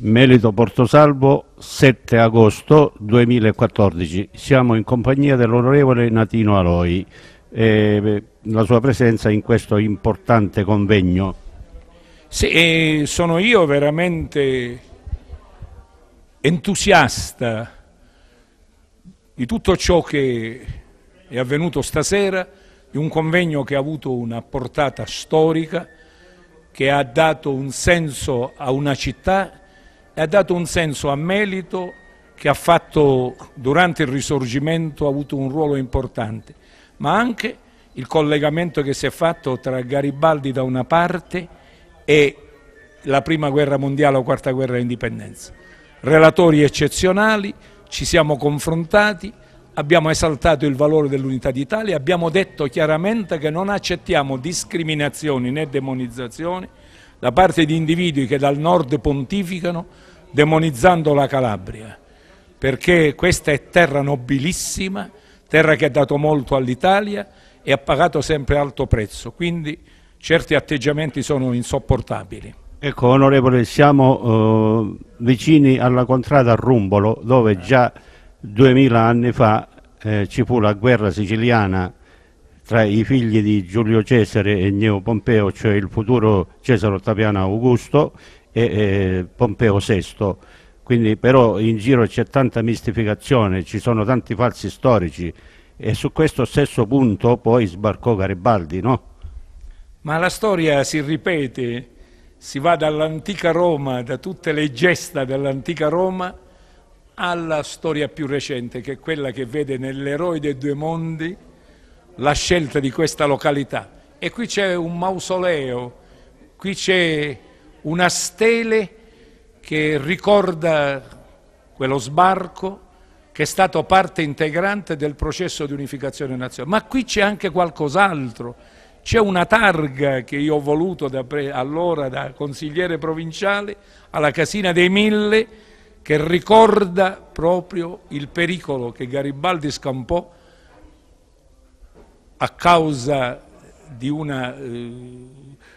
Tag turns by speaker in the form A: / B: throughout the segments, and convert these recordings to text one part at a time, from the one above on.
A: Melito Portosalvo, 7 agosto 2014. Siamo in compagnia dell'onorevole Natino Aloi e eh, la sua presenza in questo importante convegno.
B: Sì, sono io veramente entusiasta di tutto ciò che è avvenuto stasera, di un convegno che ha avuto una portata storica, che ha dato un senso a una città e ha dato un senso a Melito che ha fatto durante il risorgimento ha avuto un ruolo importante, ma anche il collegamento che si è fatto tra Garibaldi da una parte e la prima guerra mondiale o quarta guerra d'indipendenza. Relatori eccezionali, ci siamo confrontati, abbiamo esaltato il valore dell'unità d'Italia, abbiamo detto chiaramente che non accettiamo discriminazioni né demonizzazioni, da parte di individui che dal nord pontificano demonizzando la Calabria, perché questa è terra nobilissima, terra che ha dato molto all'Italia e ha pagato sempre alto prezzo, quindi certi atteggiamenti sono insopportabili.
A: Ecco, onorevole, siamo eh, vicini alla contrada Rumbolo, dove già 2000 anni fa eh, ci fu la guerra siciliana tra i figli di Giulio Cesare e Gneo Pompeo, cioè il futuro Cesare Ottaviano Augusto e eh, Pompeo VI. Quindi però in giro c'è tanta mistificazione, ci sono tanti falsi storici e su questo stesso punto poi sbarcò Garibaldi, no?
B: Ma la storia si ripete, si va dall'antica Roma, da tutte le gesta dell'antica Roma, alla storia più recente, che è quella che vede nell'eroe dei due mondi la scelta di questa località. E qui c'è un mausoleo, qui c'è una stele che ricorda quello sbarco che è stato parte integrante del processo di unificazione nazionale. Ma qui c'è anche qualcos'altro, c'è una targa che io ho voluto da allora da consigliere provinciale alla Casina dei Mille che ricorda proprio il pericolo che Garibaldi scampò a causa di una eh,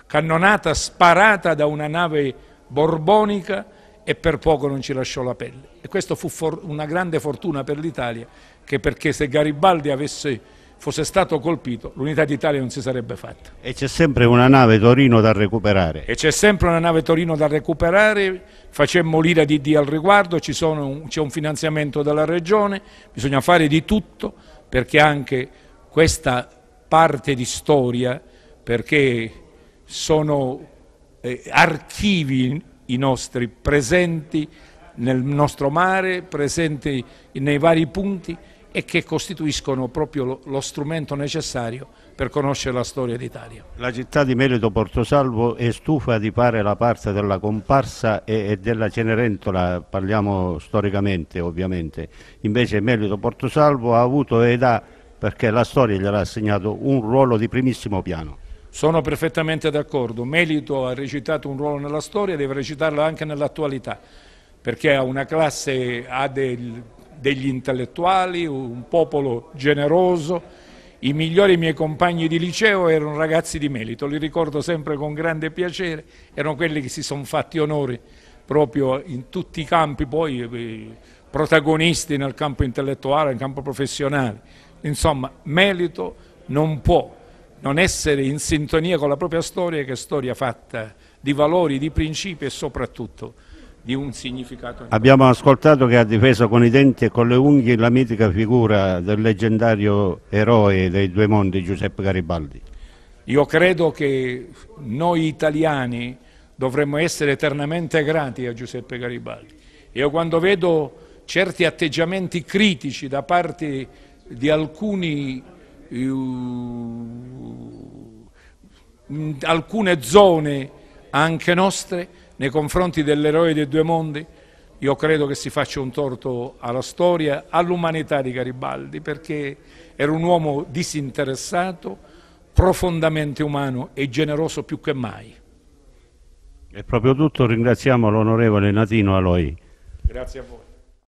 B: cannonata sparata da una nave borbonica e per poco non ci lasciò la pelle. E questa fu una grande fortuna per l'Italia, che perché se Garibaldi avesse, fosse stato colpito, l'unità d'Italia non si sarebbe fatta.
A: E c'è sempre una nave Torino da recuperare.
B: E c'è sempre una nave Torino da recuperare, facemmo l'ira di Dio al riguardo, c'è un finanziamento della Regione, bisogna fare di tutto perché anche questa parte di storia perché sono eh, archivi i nostri presenti nel nostro mare, presenti nei vari punti e che costituiscono proprio lo, lo strumento necessario per conoscere la storia d'Italia.
A: La città di Merito Portosalvo è stufa di fare la parte della comparsa e, e della Cenerentola, parliamo storicamente ovviamente, invece Merito Portosalvo ha avuto ed ha perché la storia gli ha assegnato un ruolo di primissimo piano.
B: Sono perfettamente d'accordo, Melito ha recitato un ruolo nella storia, deve recitarlo anche nell'attualità, perché ha una classe, ha del, degli intellettuali, un popolo generoso, i migliori miei compagni di liceo erano ragazzi di Melito, li ricordo sempre con grande piacere, erano quelli che si sono fatti onore proprio in tutti i campi, poi eh, protagonisti nel campo intellettuale, nel campo professionale. Insomma, Melito non può non essere in sintonia con la propria storia, che è storia fatta di valori, di principi e soprattutto di un significato.
A: Abbiamo ascoltato che ha difeso con i denti e con le unghie la mitica figura del leggendario eroe dei due mondi Giuseppe Garibaldi.
B: Io credo che noi italiani dovremmo essere eternamente grati a Giuseppe Garibaldi. Io quando vedo certi atteggiamenti critici da parte di di alcuni, eh, mm, alcune zone anche nostre nei confronti dell'eroe dei due mondi, io credo che si faccia un torto alla storia, all'umanità di Garibaldi, perché era un uomo disinteressato, profondamente umano e generoso più che mai. È
A: proprio tutto, ringraziamo l'onorevole Natino Aloi.
B: Grazie a voi.